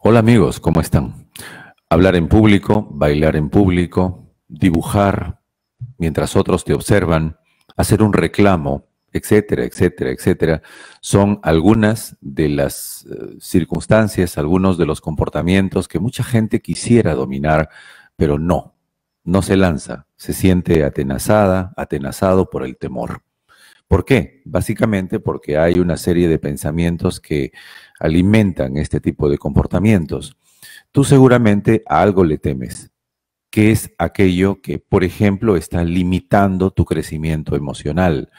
Hola amigos, ¿cómo están? Hablar en público, bailar en público, dibujar mientras otros te observan, hacer un reclamo, etcétera, etcétera, etcétera, son algunas de las eh, circunstancias, algunos de los comportamientos que mucha gente quisiera dominar, pero no, no se lanza, se siente atenazada, atenazado por el temor. ¿Por qué? Básicamente porque hay una serie de pensamientos que alimentan este tipo de comportamientos. Tú seguramente a algo le temes, que es aquello que, por ejemplo, está limitando tu crecimiento emocional,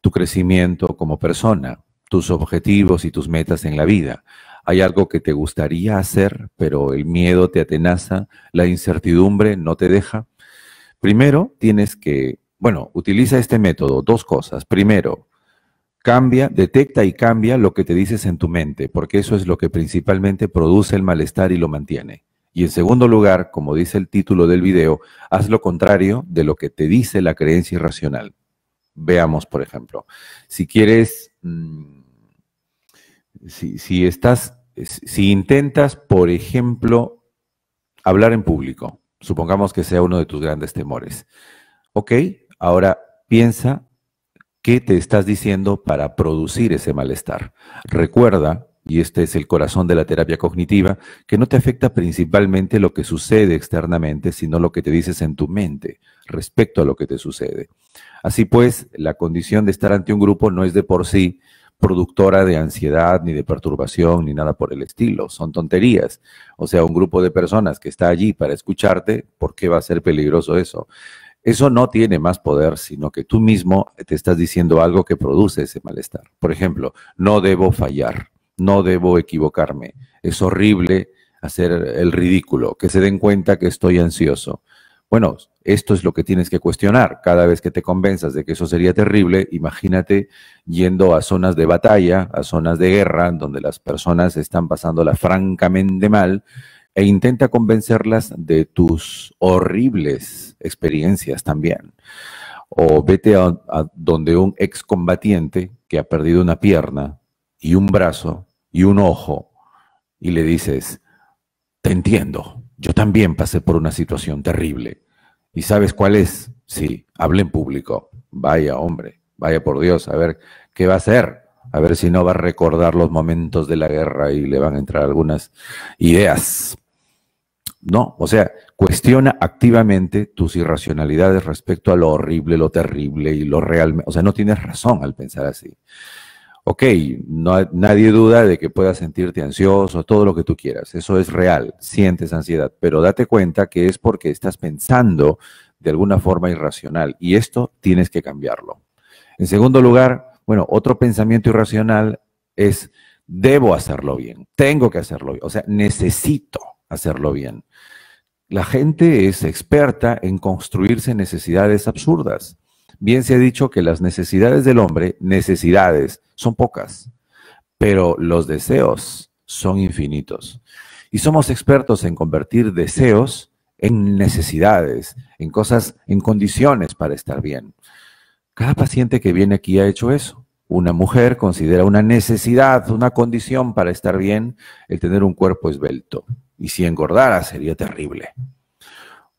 tu crecimiento como persona, tus objetivos y tus metas en la vida. Hay algo que te gustaría hacer, pero el miedo te atenaza, la incertidumbre no te deja. Primero, tienes que bueno, utiliza este método. Dos cosas. Primero, cambia, detecta y cambia lo que te dices en tu mente, porque eso es lo que principalmente produce el malestar y lo mantiene. Y en segundo lugar, como dice el título del video, haz lo contrario de lo que te dice la creencia irracional. Veamos, por ejemplo, si quieres, mm, si, si estás, si intentas, por ejemplo, hablar en público, supongamos que sea uno de tus grandes temores. Ok, Ahora piensa qué te estás diciendo para producir ese malestar. Recuerda, y este es el corazón de la terapia cognitiva, que no te afecta principalmente lo que sucede externamente, sino lo que te dices en tu mente respecto a lo que te sucede. Así pues, la condición de estar ante un grupo no es de por sí productora de ansiedad, ni de perturbación, ni nada por el estilo. Son tonterías. O sea, un grupo de personas que está allí para escucharte, ¿por qué va a ser peligroso eso? Eso no tiene más poder, sino que tú mismo te estás diciendo algo que produce ese malestar. Por ejemplo, no debo fallar, no debo equivocarme. Es horrible hacer el ridículo, que se den cuenta que estoy ansioso. Bueno, esto es lo que tienes que cuestionar. Cada vez que te convenzas de que eso sería terrible, imagínate yendo a zonas de batalla, a zonas de guerra, donde las personas están pasándola francamente mal e intenta convencerlas de tus horribles experiencias también. O vete a, donde un excombatiente que ha perdido una pierna y un brazo y un ojo y le dices, te entiendo, yo también pasé por una situación terrible. ¿Y sabes cuál es? Sí, hable en público. Vaya hombre, vaya por Dios, a ver qué va a hacer. A ver si no va a recordar los momentos de la guerra y le van a entrar algunas ideas. No, o sea, cuestiona activamente tus irracionalidades respecto a lo horrible, lo terrible y lo real. O sea, no tienes razón al pensar así. Ok, no, nadie duda de que puedas sentirte ansioso, todo lo que tú quieras. Eso es real, sientes ansiedad, pero date cuenta que es porque estás pensando de alguna forma irracional y esto tienes que cambiarlo. En segundo lugar, bueno, otro pensamiento irracional es, debo hacerlo bien, tengo que hacerlo bien, o sea, necesito hacerlo bien. La gente es experta en construirse necesidades absurdas. Bien se ha dicho que las necesidades del hombre, necesidades, son pocas, pero los deseos son infinitos. Y somos expertos en convertir deseos en necesidades, en cosas, en condiciones para estar bien. Cada paciente que viene aquí ha hecho eso. Una mujer considera una necesidad, una condición para estar bien, el tener un cuerpo esbelto y si engordara sería terrible.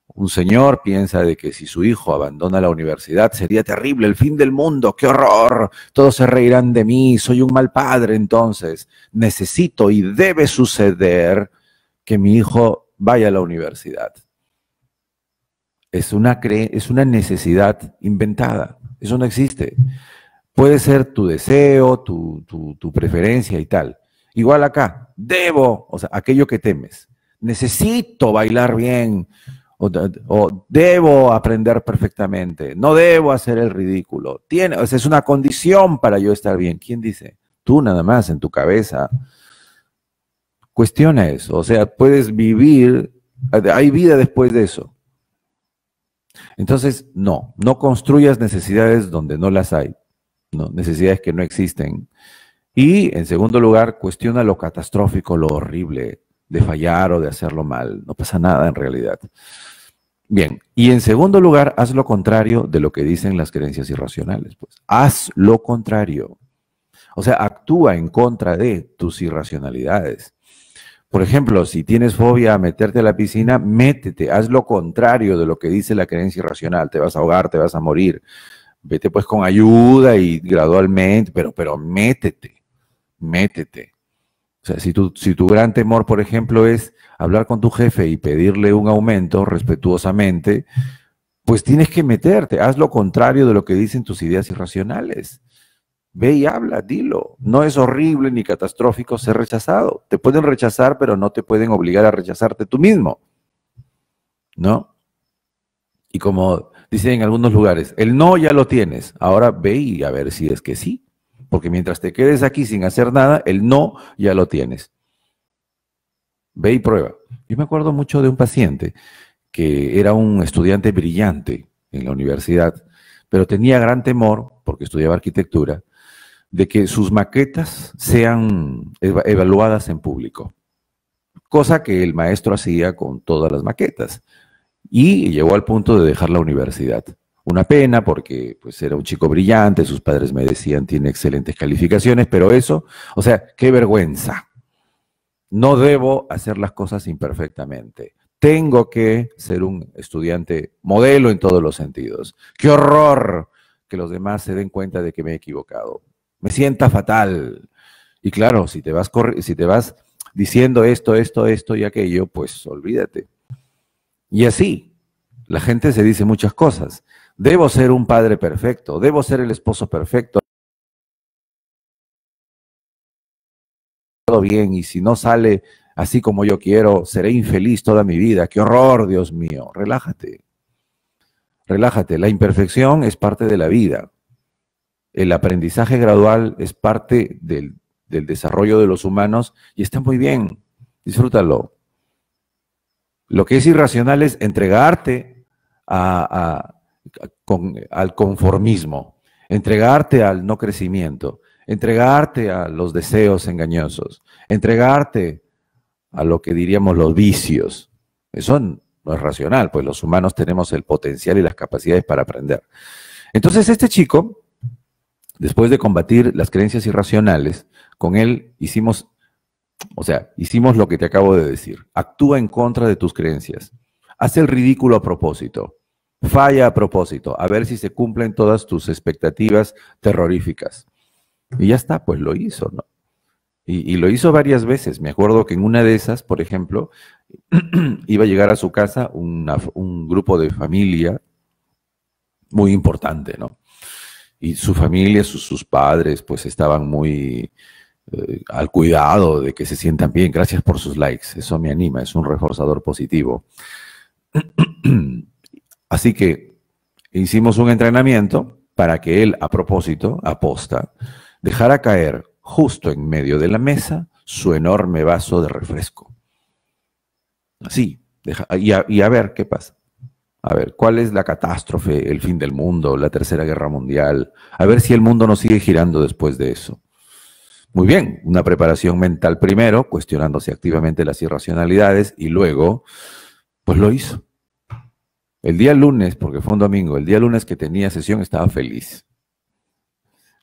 Un señor piensa de que si su hijo abandona la universidad sería terrible, el fin del mundo, qué horror, todos se reirán de mí, soy un mal padre, entonces necesito y debe suceder que mi hijo vaya a la universidad. Es una, cre es una necesidad inventada, eso no existe. Puede ser tu deseo, tu, tu, tu preferencia y tal. Igual acá, debo, o sea, aquello que temes necesito bailar bien o, debo aprender perfectamente, no debo hacer el ridículo. es una condición para yo estar bien. ¿Quién dice? Tú nada más en tu cabeza. Cuestiona eso. O sea, puedes vivir, hay vida después de eso. Entonces, no, no construyas necesidades donde no las hay, ¿no? necesidades que no existen. Y en segundo lugar, cuestiona lo catastrófico, lo horrible, de fallar o de hacerlo mal. No pasa nada en realidad. Bien, y en segundo lugar, haz lo contrario de lo que dicen las creencias irracionales. Pues haz lo contrario. O sea, actúa en contra de tus irracionalidades. Por ejemplo, si tienes fobia a meterte a la piscina, métete, haz lo contrario de lo que dice la creencia irracional, te vas a ahogar, te vas a morir. Vete pues con ayuda y gradualmente, pero, pero métete, métete. O sea, si tu, si tu gran temor, por ejemplo, es hablar con tu jefe y pedirle un aumento respetuosamente, pues tienes que meterte, haz lo contrario de lo que dicen tus ideas irracionales. Ve y habla, dilo. No es horrible ni catastrófico ser rechazado. Te pueden rechazar, pero no te pueden obligar a rechazarte tú mismo. ¿No? Y como dicen en algunos lugares, el no ya lo tienes, ahora ve y a ver si es que sí. Porque mientras te quedes aquí sin hacer nada, el no ya lo tienes. Ve y prueba. Yo me acuerdo mucho de un paciente que era un estudiante brillante en la universidad, pero tenía gran temor, porque estudiaba arquitectura, de que sus maquetas sean evaluadas en público, cosa que el maestro hacía con todas las maquetas, y llegó al punto de dejar la universidad. Una pena porque pues era un chico brillante, sus padres me decían tiene excelentes calificaciones, pero eso, o sea, qué vergüenza. No debo hacer las cosas imperfectamente. Tengo que ser un estudiante modelo en todos los sentidos. Qué horror que los demás se den cuenta de que me he equivocado. Me sienta fatal. Y claro, si te vas, si te vas diciendo esto, esto, esto y aquello, pues olvídate. Y así, la gente se dice muchas cosas. Debo ser un padre perfecto, debo ser el esposo perfecto. Todo bien, y si no sale así como yo quiero, seré infeliz toda mi vida. ¡Qué horror, Dios mío! Relájate. Relájate. La imperfección es parte de la vida. El aprendizaje gradual es parte del, desarrollo de los humanos y está muy bien. Disfrútalo. Lo que es irracional es entregarte a, con, al conformismo, entregarte al no crecimiento, entregarte a los deseos engañosos, entregarte a lo que diríamos los vicios. Eso no es racional, pues los humanos tenemos el potencial y las capacidades para aprender. Entonces este chico, después de combatir las creencias irracionales, con él hicimos, o sea, hicimos lo que te acabo de decir. Actúa en contra de tus creencias. Haz el ridículo a propósito falla a propósito, a ver si se cumplen todas tus expectativas terroríficas. Y ya está, pues lo hizo, ¿no? Y, lo hizo varias veces. Me acuerdo que en una de esas, por ejemplo, iba a llegar a su casa un grupo de familia muy importante, ¿no? Y su familia, sus, padres, pues estaban muy eh, al cuidado de que se sientan bien. Gracias por sus likes. Eso me anima, es un reforzador positivo. Así que hicimos un entrenamiento para que él, a propósito, aposta, dejara caer justo en medio de la mesa su enorme vaso de refresco. Así, y, a, y a ver qué pasa. A ver, ¿cuál es la catástrofe, el fin del mundo, la tercera guerra mundial? A ver si el mundo no sigue girando después de eso. Muy bien, una preparación mental primero, cuestionándose activamente las irracionalidades y luego, pues lo hizo. El día lunes, porque fue un domingo, el día lunes que tenía sesión estaba feliz.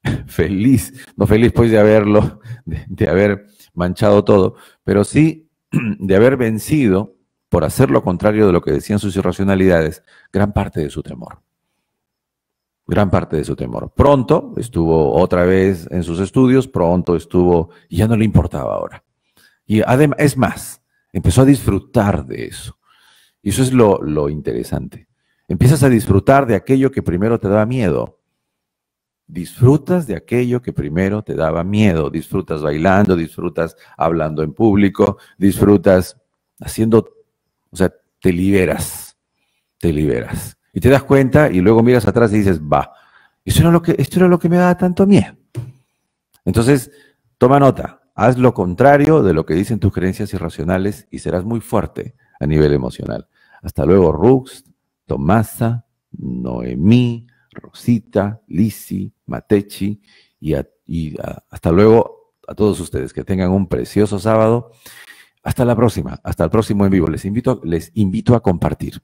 feliz, no feliz pues de haberlo, de, de haber manchado todo, pero sí de haber vencido, por hacer lo contrario de lo que decían sus irracionalidades, gran parte de su temor. Gran parte de su temor. Pronto estuvo otra vez en sus estudios, pronto estuvo, y ya no le importaba ahora. Y además, es más, empezó a disfrutar de eso. Y eso es lo, interesante. Empiezas a disfrutar de aquello que primero te daba miedo. Disfrutas de aquello que primero te daba miedo. Disfrutas bailando, disfrutas hablando en público, disfrutas haciendo, o sea, te liberas, te liberas. Y te das cuenta y luego miras atrás y dices, va, eso lo esto era lo que me daba tanto miedo. Entonces, toma nota, haz lo contrario de lo que dicen tus creencias irracionales y serás muy fuerte a nivel emocional. Hasta luego, Rux, Tomasa, Noemí, Rosita, Lisi, Matechi y, hasta luego a todos ustedes. Que tengan un precioso sábado. Hasta la próxima, hasta el próximo en vivo. Les invito, les invito a compartir.